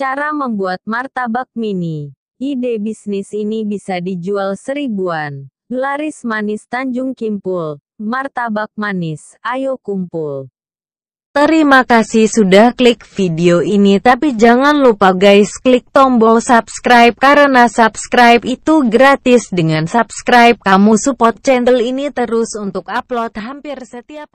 Cara membuat martabak mini. Ide bisnis ini bisa dijual seribuan. Laris manis Tanjung Kimpul, martabak manis, ayo kumpul. Terima kasih sudah klik video ini tapi jangan lupa guys klik tombol subscribe karena subscribe itu gratis dengan subscribe kamu support channel ini terus untuk upload hampir setiap